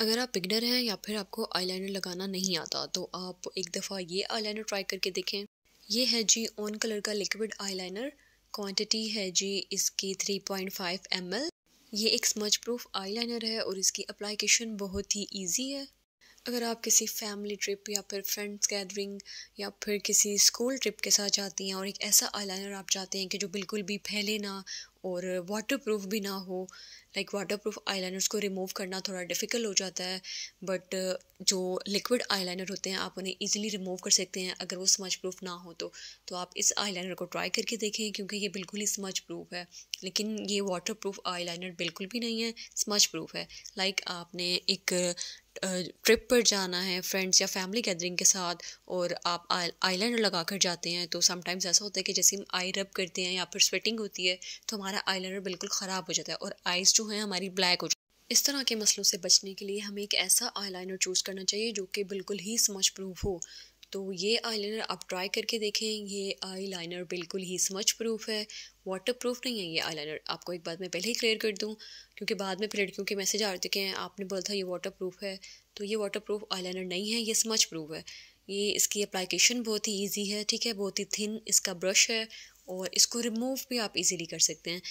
अगर आप बिगनर हैं या फिर आपको आई लगाना नहीं आता तो आप एक दफ़ा ये आई ट्राई करके देखें ये है जी ऑन कलर का लिक्विड आई क्वांटिटी है जी इसकी 3.5 पॉइंट ये एक स्मच प्रूफ आई है और इसकी अप्लाइकेशन बहुत ही ईजी है अगर आप किसी फैमिली ट्रिप या फिर फ्रेंड्स गैदरिंग या फिर किसी स्कूल ट्रिप के साथ जाती हैं और एक ऐसा आई आप चाहते हैं कि जो बिल्कुल भी फैले ना और वाटर प्रूफ भी ना हो लाइक वाटर प्रूफ आईलाइनर्स को रिमूव करना थोड़ा डिफ़िकल्ट हो जाता है बट uh, जो लिक्विड आईलाइनर होते हैं आप उन्हें इजीली रिमूव कर सकते हैं अगर वो स्मच प्रूफ ना हो तो तो आप इस आईलाइनर को ट्राई करके देखें क्योंकि ये बिल्कुल ही स्मच प्रूफ है लेकिन ये वाटर प्रूफ आईलाइनर बिल्कुल भी नहीं है स्मच प्रूफ है लाइक आपने एक ट्रिप uh, पर जाना है फ्रेंड्स या फैमिली गैदरिंग के साथ और आप आईलाइनर लगा कर जाते हैं तो समटाइम्स ऐसा होता है कि जैसे हम आई रब करते हैं या फिर स्वेटिंग होती है तो हमारे हमारा आईलाइनर बिल्कुल ख़राब हो जाता है और आइज़ जो है हमारी ब्लैक हो जाती है इस तरह के मसलों से बचने के लिए हमें एक ऐसा आईलाइनर चूज़ करना चाहिए जो कि बिल्कुल ही स्मच प्रूफ हो तो ये आईलाइनर आप ट्राई करके देखें ये आईलाइनर बिल्कुल ही स्मच प्रूफ है वाटर प्रूफ नहीं है ये आईलाइनर आपको एक बात मैं पहले ही क्लियर कर दूं क्योंकि बाद में फिर लड़कियों के मैसेज आ चुके हैं आपने बोला था ये वाटर प्रूफ है तो ये वाटर प्रूफ आईलाइनर नहीं है ये स्मच प्रूफ है ये इसकी अप्लाइकेशन बहुत ही ईजी है ठीक है बहुत ही थिन इसका ब्रश है और इसको रिमूव भी आप इजीली कर सकते हैं